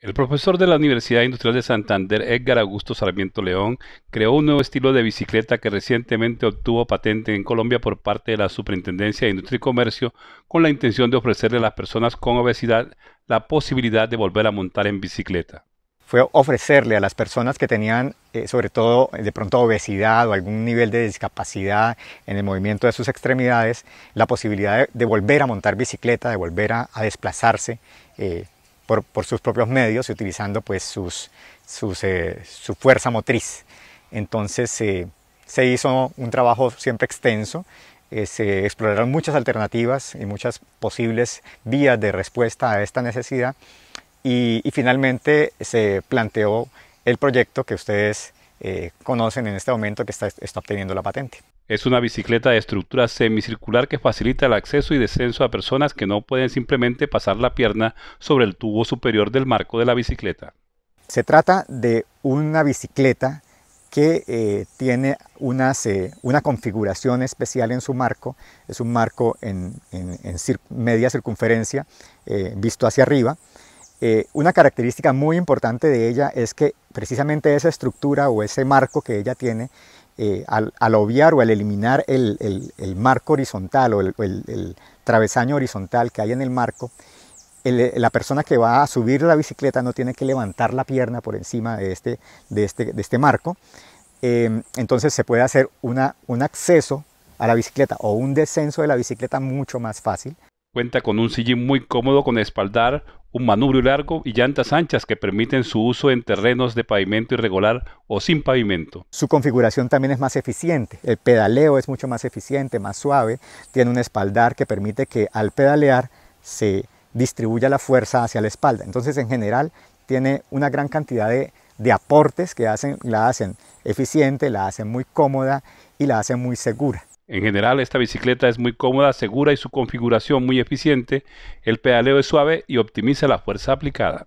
El profesor de la Universidad Industrial de Santander, Edgar Augusto Sarmiento León, creó un nuevo estilo de bicicleta que recientemente obtuvo patente en Colombia por parte de la Superintendencia de Industria y Comercio con la intención de ofrecerle a las personas con obesidad la posibilidad de volver a montar en bicicleta. Fue ofrecerle a las personas que tenían, eh, sobre todo de pronto obesidad o algún nivel de discapacidad en el movimiento de sus extremidades, la posibilidad de, volver a montar bicicleta, de volver a, desplazarse. Eh, por, sus propios medios y utilizando pues sus, eh, su fuerza motriz. Entonces eh, se hizo un trabajo siempre extenso, eh, se exploraron muchas alternativas y muchas posibles vías de respuesta a esta necesidad y, finalmente se planteó el proyecto que ustedes conocen en este momento que está obteniendo la patente. Es una bicicleta de estructura semicircular que facilita el acceso y descenso a personas que no pueden simplemente pasar la pierna sobre el tubo superior del marco de la bicicleta. Se trata de una bicicleta que eh, tiene eh, una configuración especial en su marco, es un marco en, media circunferencia eh, visto hacia arriba. una característica muy importante de ella es que precisamente esa estructura o ese marco que ella tiene eh, al, obviar o al eliminar el, marco horizontal o el, travesaño horizontal que hay en el marco, la persona que va a subir la bicicleta no tiene que levantar la pierna por encima de este, este, este marco. Em, entonces se puede hacer un acceso a la bicicleta o un descenso de la bicicleta mucho más fácil Cuenta con un sillín muy cómodo con espaldar, un manubrio largo y llantas anchas que permiten su uso en terrenos de pavimento irregular o sin pavimento. Su configuración también es más eficiente, el pedaleo es mucho más eficiente, más suave, tiene un espaldar que permite que al pedalear se distribuya la fuerza hacia la espalda. Entonces en general tiene una gran cantidad de, aportes que hacen, la hacen eficiente, la hacen muy cómoda y la hacen muy segura. En general, esta bicicleta es muy cómoda, segura y su configuración muy eficiente. El pedaleo es suave y optimiza la fuerza aplicada.